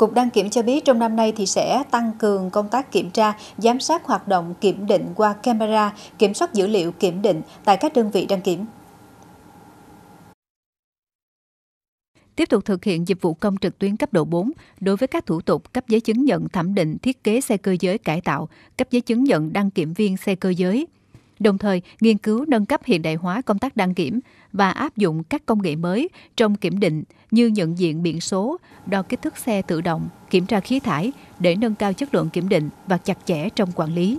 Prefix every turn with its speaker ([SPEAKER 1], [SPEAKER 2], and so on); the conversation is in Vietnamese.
[SPEAKER 1] Cục đăng kiểm cho biết trong năm nay thì sẽ tăng cường công tác kiểm tra, giám sát hoạt động kiểm định qua camera, kiểm soát dữ liệu kiểm định tại các đơn vị đăng kiểm. tiếp tục thực hiện dịch vụ công trực tuyến cấp độ 4 đối với các thủ tục cấp giấy chứng nhận thẩm định thiết kế xe cơ giới cải tạo, cấp giấy chứng nhận đăng kiểm viên xe cơ giới, đồng thời nghiên cứu nâng cấp hiện đại hóa công tác đăng kiểm và áp dụng các công nghệ mới trong kiểm định như nhận diện biển số, đo kích thước xe tự động, kiểm tra khí thải để nâng cao chất lượng kiểm định và chặt chẽ trong quản lý.